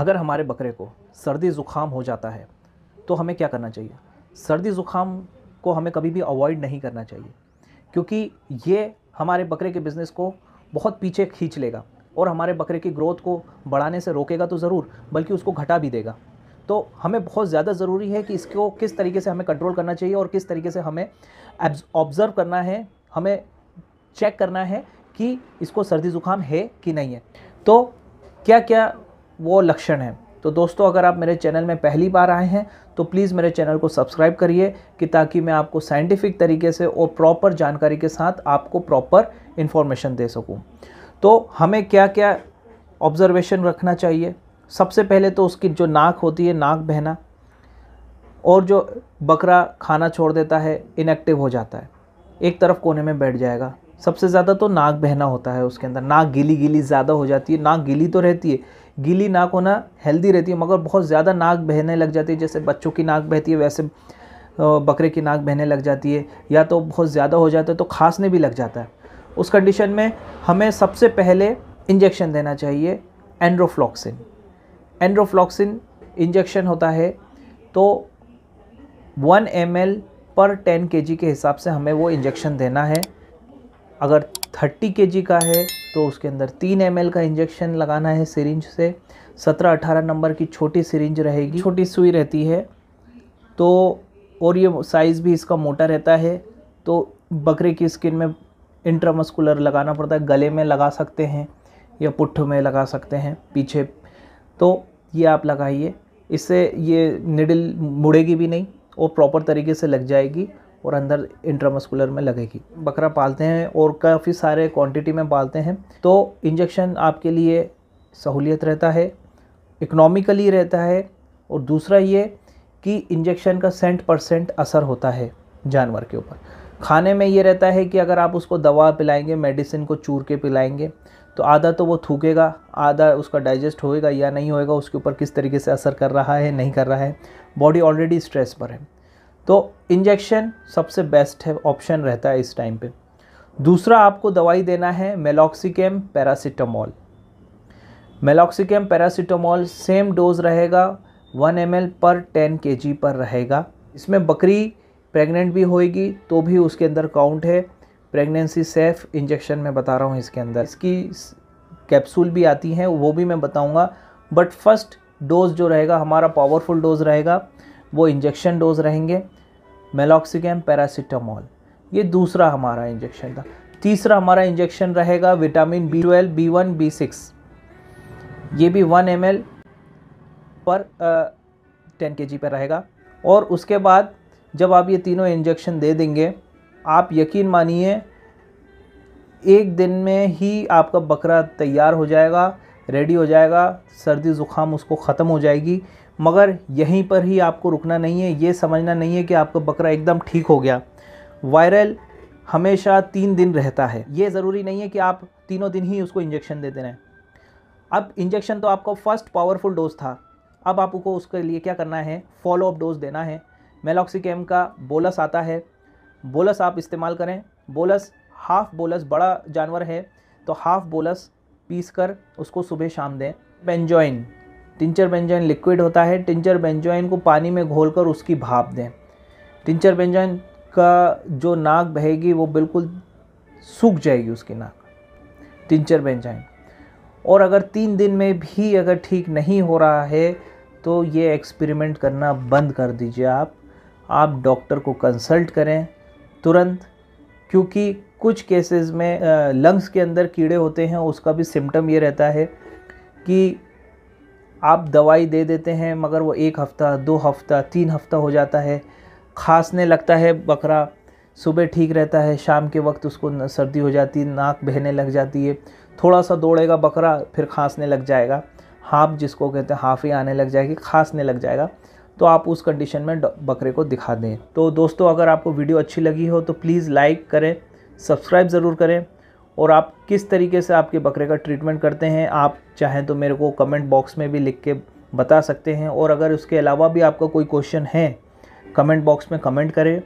अगर हमारे बकरे को सर्दी ज़ुकाम हो जाता है तो हमें क्या करना चाहिए सर्दी ज़ुकाम को हमें कभी भी अवॉइड नहीं करना चाहिए क्योंकि ये हमारे बकरे के बिज़नेस को बहुत पीछे खींच लेगा और हमारे बकरे की ग्रोथ को बढ़ाने से रोकेगा तो ज़रूर बल्कि उसको घटा भी देगा तो हमें बहुत ज़्यादा ज़रूरी है कि इसको किस तरीके से हमें कंट्रोल करना चाहिए और किस तरीके से हमें ऑब्ज़र्व करना है हमें चेक करना है कि इसको सर्दी ज़ुकाम है कि नहीं है तो क्या क्या वो लक्षण है तो दोस्तों अगर आप मेरे चैनल में पहली बार आए हैं तो प्लीज़ मेरे चैनल को सब्सक्राइब करिए कि ताकि मैं आपको साइंटिफिक तरीके से और प्रॉपर जानकारी के साथ आपको प्रॉपर इन्फॉर्मेशन दे सकूँ तो हमें क्या क्या ऑब्जर्वेशन रखना चाहिए सबसे पहले तो उसकी जो नाक होती है नाक बहना और जो बकरा खाना छोड़ देता है इनएक्टिव हो जाता है एक तरफ कोने में बैठ जाएगा सबसे ज़्यादा तो नाक बहना होता है उसके अंदर नाक गीली गीली ज़्यादा हो जाती है नाक गीली तो रहती है गीली नाक होना हेल्दी रहती है मगर बहुत ज़्यादा नाक बहने लग जाती है जैसे बच्चों की नाक बहती है वैसे बकरे की नाक बहने लग जाती है या तो बहुत ज़्यादा हो जाता है तो खांसने भी लग जाता है उस कंडीशन में हमें सबसे पहले इंजेक्शन देना चाहिए एंड्रोफ्लॉक्सिन एंड्रोफ्लॉक्सिन इंजेक्शन होता है तो वन एम पर टेन के के हिसाब से हमें वो इंजेक्शन देना है अगर थर्टी के का है तो उसके अंदर तीन एम का इंजेक्शन लगाना है सिरिंज से सत्रह अठारह नंबर की छोटी सिरिंज रहेगी छोटी सुई रहती है तो और ये साइज़ भी इसका मोटा रहता है तो बकरे की स्किन में इंट्रामस्कुलर लगाना पड़ता है गले में लगा सकते हैं या पुट्ठ में लगा सकते हैं पीछे तो ये आप लगाइए इससे ये निडल मुड़ेगी भी नहीं और प्रॉपर तरीके से लग जाएगी और अंदर इंट्रामस्कुलर में लगेगी बकरा पालते हैं और काफ़ी सारे क्वांटिटी में पालते हैं तो इंजेक्शन आपके लिए सहूलियत रहता है इकनॉमिकली रहता है और दूसरा ये कि इंजेक्शन का सेंट परसेंट असर होता है जानवर के ऊपर खाने में ये रहता है कि अगर आप उसको दवा पिलाएंगे मेडिसिन को चूर के पिलाएंगे तो आधा तो वो थूकेगा आधा उसका डाइजेस्ट होएगा या नहीं होएगा उसके ऊपर किस तरीके से असर कर रहा है नहीं कर रहा है बॉडी ऑलरेडी स्ट्रेस पर है तो इंजेक्शन सबसे बेस्ट है ऑप्शन रहता है इस टाइम पे दूसरा आपको दवाई देना है meloxicam paracetamol meloxicam paracetamol same dose रहेगा वन एम पर टेन के पर रहेगा इसमें बकरी प्रेग्नेंट भी होएगी तो भी उसके अंदर काउंट है प्रेगनेंसी सेफ इंजेक्शन में बता रहा हूँ इसके अंदर इसकी कैप्सूल भी आती हैं वो भी मैं बताऊँगा बट फर्स्ट डोज जो रहेगा हमारा पावरफुल डोज रहेगा वो इंजेक्शन डोज रहेंगे मेलॉक्सिकम पैरासीटामोल ये दूसरा हमारा इंजेक्शन था तीसरा हमारा इंजेक्शन रहेगा vitamin B twelve B one B six ये भी वन एम एल पर टेन के जी पर रहेगा और उसके बाद जब आप ये तीनों इंजेक्शन दे देंगे आप यकीन मानिए एक दिन में ही आपका बकरा तैयार हो जाएगा रेडी हो जाएगा सर्दी ज़ुकाम उसको ख़त्म हो जाएगी मगर यहीं पर ही आपको रुकना नहीं है ये समझना नहीं है कि आपका बकरा एकदम ठीक हो गया वायरल हमेशा तीन दिन रहता है ये ज़रूरी नहीं है कि आप तीनों दिन ही उसको इंजेक्शन देते रहें अब इंजेक्शन तो आपका फर्स्ट पावरफुल डोज था अब आपको उसके लिए क्या करना है फॉलो अप डोज देना है मेलॉक्सिकेम का बोलस आता है बोलस आप इस्तेमाल करें बोलस हाफ़ बोलस बड़ा जानवर है तो हाफ़ बोलस पीस कर उसको सुबह शाम दें पेंजॉइन टिंचर बेंजोइन लिक्विड होता है टिंचर बेंजोइन को पानी में घोलकर उसकी भाप दें टिंचर बेंजोइन का जो नाक बहेगी वो बिल्कुल सूख जाएगी उसकी नाक टिंचर बेंजाइन और अगर तीन दिन में भी अगर ठीक नहीं हो रहा है तो ये एक्सपेरिमेंट करना बंद कर दीजिए आप आप डॉक्टर को कंसल्ट करें तुरंत क्योंकि कुछ केसेस में लंग्स के अंदर कीड़े होते हैं उसका भी सिम्टम ये रहता है कि आप दवाई दे देते हैं मगर वो एक हफ़्ता दो हफ़्ता तीन हफ़्ता हो जाता है खांसने लगता है बकरा सुबह ठीक रहता है शाम के वक्त उसको सर्दी हो जाती है नाक बहने लग जाती है थोड़ा सा दौड़ेगा बकरा फिर खांसने लग जाएगा हाफ जिसको कहते हैं ही आने लग जाएगी खांसने लग जाएगा तो आप उस कंडीशन में बकरे को दिखा दें तो दोस्तों अगर आपको वीडियो अच्छी लगी हो तो प्लीज़ लाइक करें सब्सक्राइब ज़रूर करें और आप किस तरीके से आपके बकरे का ट्रीटमेंट करते हैं आप चाहें तो मेरे को कमेंट बॉक्स में भी लिख के बता सकते हैं और अगर उसके अलावा भी आपका कोई क्वेश्चन है कमेंट बॉक्स में कमेंट करें